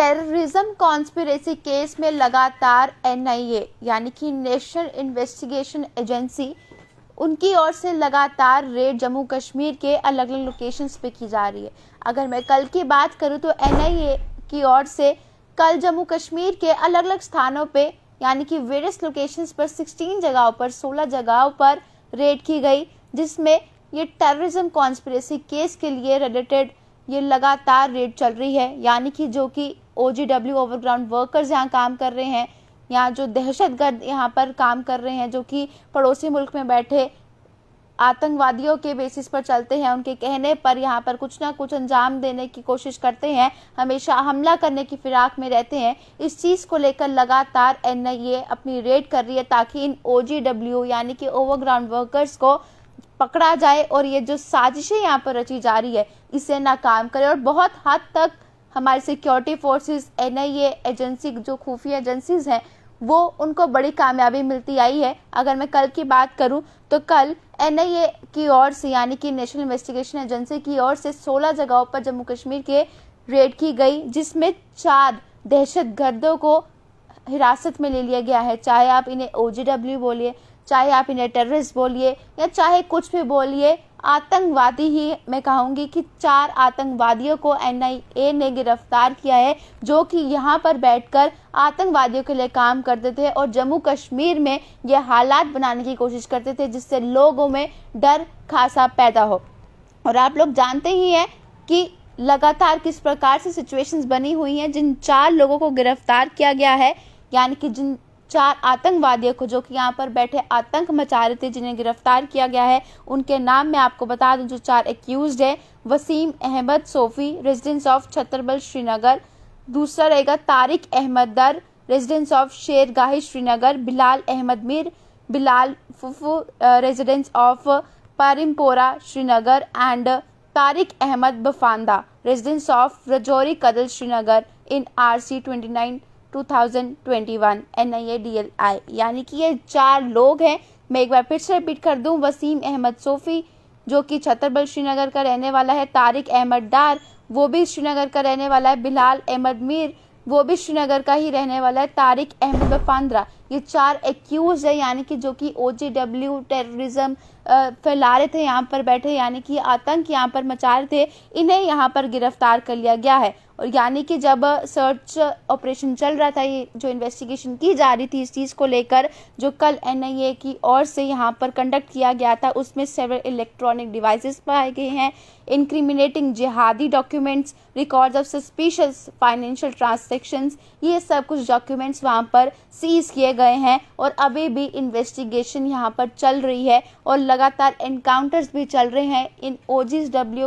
terrorism conspiracy case में लगातार NIA यानी कि नेशनल इन्वेस्टिगेशन एजेंसी उनकी ओर से लगातार रेड जम्मू कश्मीर के अलग अलग लोकेशंस पे की जा रही है अगर मैं कल की बात करूँ तो एनआईए की ओर से कल जम्मू कश्मीर के अलग अलग स्थानों पे यानी कि वेरियस लोकेशंस पर 16 जगहों पर 16 जगहों पर रेड की गई जिसमें ये टेररिज्म कॉन्स्परेसी केस के लिए रिलेटेड ये लगातार रेड चल रही है यानी कि जो कि O G W overground workers यहाँ काम कर रहे हैं यहाँ जो दहशत गर्द यहाँ पर काम कर रहे हैं जो कि पड़ोसी मुल्क में बैठे आतंकवादियों के बेसिस पर चलते हैं उनके कहने पर यहाँ पर कुछ ना कुछ अंजाम देने की कोशिश करते हैं हमेशा हमला करने की फिराक में रहते हैं इस चीज़ को लेकर लगातार एन अपनी रेड कर रही है ताकि इन ओ यानी कि ओवरग्राउंड वर्कर्स को पकड़ा जाए और ये जो साजिशें यहाँ पर रची जा रही है इसे नाकाम करे और बहुत हद तक हमारी सिक्योरिटी फोर्सेस एन एजेंसी जो खुफिया एजेंसीज हैं वो उनको बड़ी कामयाबी मिलती आई है अगर मैं कल की बात करूं तो कल एन की ओर से यानी कि नेशनल इन्वेस्टिगेशन एजेंसी की ओर से 16 जगहों पर जम्मू कश्मीर के रेड की गई जिसमें चार दहशत गर्दों को हिरासत में ले लिया गया है चाहे आप इन्हें ओ बोलिए चाहे आप इन्हें टेररिस्ट बोलिए या चाहे कुछ भी बोलिए आतंकवादी ही मैं कहूंगी कि चार आतंकवादियों को एनआईए ने गिरफ्तार किया है जो कि यहाँ पर बैठकर आतंकवादियों के लिए काम करते थे और जम्मू कश्मीर में यह हालात बनाने की कोशिश करते थे जिससे लोगों में डर खासा पैदा हो और आप लोग जानते ही हैं कि लगातार किस प्रकार से सिचुएशंस बनी हुई हैं जिन चार लोगों को गिरफ्तार किया गया है यानी कि जिन चार आतंकवादियों को जो कि यहाँ पर बैठे आतंक मचा रहे थे जिन्हें गिरफ्तार किया गया है उनके नाम मैं आपको बता दूं जो चार एक्यूज हैं वसीम अहमद सोफ़ी रेजिडेंस ऑफ छतरबल श्रीनगर दूसरा रहेगा Tariq Ahmad Dar residence of Sher Srinagar Bilal Ahmad Mir Bilal Phuphu residence of Parimpora Srinagar and Tariq Ahmad Bafanda residence of Rajouri Kadal Srinagar in R C twenty nine 2021 NIA यानी कि ये चार लोग हैं मैं एक बार फिर से रिपीट कर दूं वसीम अहमद सोफ़ी जो कि छतरबल श्रीनगर का रहने वाला है तारिक अहमद डार वो भी श्रीनगर का रहने वाला है बिलाल अहमद मीर वो भी श्रीनगर का ही रहने वाला है तारिक अहमद बफांद्रा ये चार एक्यूज है यानी कि जो कि ओ जी डब्ल्यू टेररिज्म फैला रहे थे यहाँ पर बैठे यानी कि आतंक यहाँ पर मचा रहे थे इन्हें यहाँ पर गिरफ्तार कर लिया गया है और यानी कि जब सर्च ऑपरेशन चल रहा था ये जो इन्वेस्टिगेशन की जा रही थी इस चीज़ को लेकर जो कल एन की ओर से यहाँ पर कंडक्ट किया गया था उसमें सेवर इलेक्ट्रॉनिक डिवाइसेस पाए गए हैं incriminating jihadi documents records of suspicious financial transactions ये सब कुछ डॉक्यूमेंट्स वहाँ पर सीज किए गए हैं और अभी भी इन्वेस्टिगेशन यहाँ पर चल रही है और लगातार एनकाउंटर्स भी चल रहे हैं इन ओ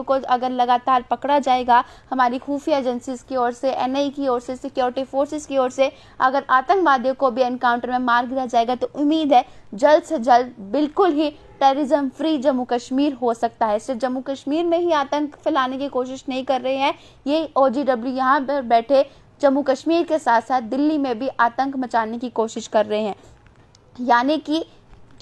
को अगर लगातार पकड़ा जाएगा हमारी खुफिया एजेंसी एजेंसीज की ओर से एनआई की ओर से सिक्योरिटी फोर्सेस की ओर से अगर आतंकवादियों को भी एनकाउंटर में मार गिरा जाएगा तो उम्मीद है जल्द से जल्द बिल्कुल ही टेररिज्म फ्री जम्मू कश्मीर हो सकता है सिर्फ जम्मू कश्मीर में ही आतंक फैलाने की कोशिश नहीं कर रहे हैं ये ओ जी डब्ल्यू यहाँ पर बैठे जम्मू कश्मीर के साथ साथ दिल्ली में भी आतंक मचाने की कोशिश कर रहे हैं यानी कि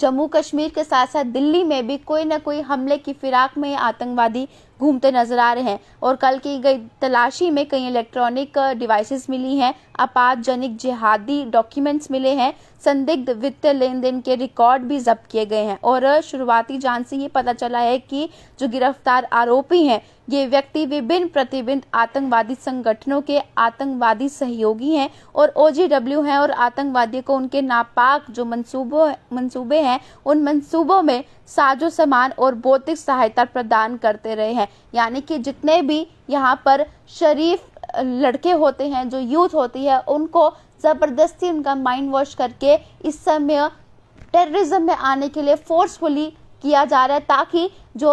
जम्मू कश्मीर के साथ साथ दिल्ली में भी कोई ना कोई हमले की फिराक में आतंकवादी घूमते नजर आ रहे हैं और कल की गई तलाशी में कई इलेक्ट्रॉनिक डिवाइसेस uh, मिली हैं आपातजनिक जिहादी डॉक्यूमेंट्स मिले हैं संदिग्ध वित्तीय लेन देन के रिकॉर्ड भी जब्त किए गए हैं और uh, शुरुआती जांच से ये पता चला है कि जो गिरफ्तार आरोपी हैं ये व्यक्ति विभिन्न प्रतिबंध आतंकवादी संगठनों के आतंकवादी सहयोगी हैं और ओजीडब्ल्यू हैं और आतंकवादियों को उनके नापाक जो मंसूबों मंसूबे हैं उन मंसूबों में साजो सामान और भौतिक सहायता प्रदान करते रहे हैं यानी कि जितने भी यहाँ पर शरीफ लड़के होते हैं जो यूथ होती है उनको ज़बरदस्ती उनका माइंड वॉश करके इस समय टेररिज्म में आने के लिए फोर्सफुली किया जा रहा है ताकि जो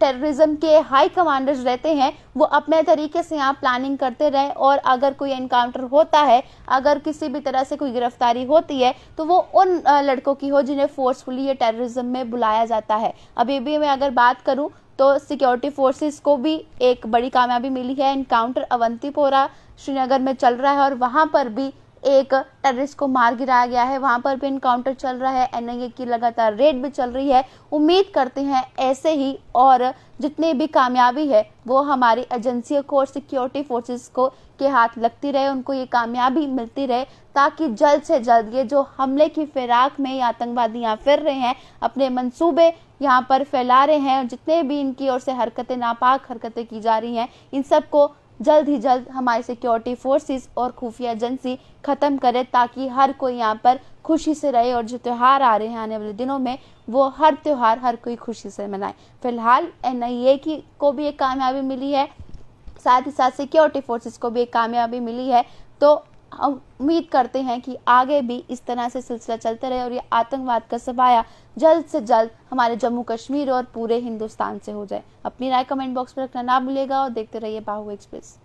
टेररिज्म के हाई कमांडर्स रहते हैं वो अपने तरीके से यहाँ प्लानिंग करते रहे और अगर कोई एनकाउंटर होता है अगर किसी भी तरह से कोई गिरफ्तारी होती है तो वो उन लड़कों की हो जिन्हें फोर्सफुली ये टेररिज्म में बुलाया जाता है अभी भी मैं अगर बात करूँ तो सिक्योरिटी फोर्सेस को भी एक बड़ी कामयाबी मिली है इनकाउंटर अवंतीपोरा श्रीनगर में चल रहा है और वहाँ पर भी एक टेररिस्ट को मार गिराया गया है वहां पर भी इनकाउंटर चल रहा है एनआईए की लगातार रेड भी चल रही है उम्मीद करते हैं ऐसे ही और जितने भी कामयाबी है वो हमारी एजेंसियों को और सिक्योरिटी फोर्सेस को के हाथ लगती रहे उनको ये कामयाबी मिलती रहे ताकि जल्द से जल्द ये जो हमले की फिराक में ये आतंकवादी यहाँ फिर रहे हैं अपने मंसूबे यहाँ पर फैला रहे हैं जितने भी इनकी ओर से हरकतें नापाक हरकतें की जा रही हैं इन सबको जल्द ही जल्द हमारी सिक्योरिटी फोर्सेस और खुफिया एजेंसी ख़त्म करे ताकि हर कोई यहाँ पर खुशी से रहे और जो त्यौहार आ रहे हैं आने वाले दिनों में वो हर त्यौहार हर कोई खुशी से मनाए फिलहाल एन की को भी एक कामयाबी मिली है साथ ही साथ सिक्योरिटी फोर्सेस को भी एक कामयाबी मिली है तो उम्मीद करते हैं कि आगे भी इस तरह से सिलसिला चलता रहे और ये आतंकवाद का सफाया जल्द से जल्द हमारे जम्मू कश्मीर और पूरे हिंदुस्तान से हो जाए अपनी राय कमेंट बॉक्स में रखना ना भूलेगा और देखते रहिए बाहू एक्सप्रेस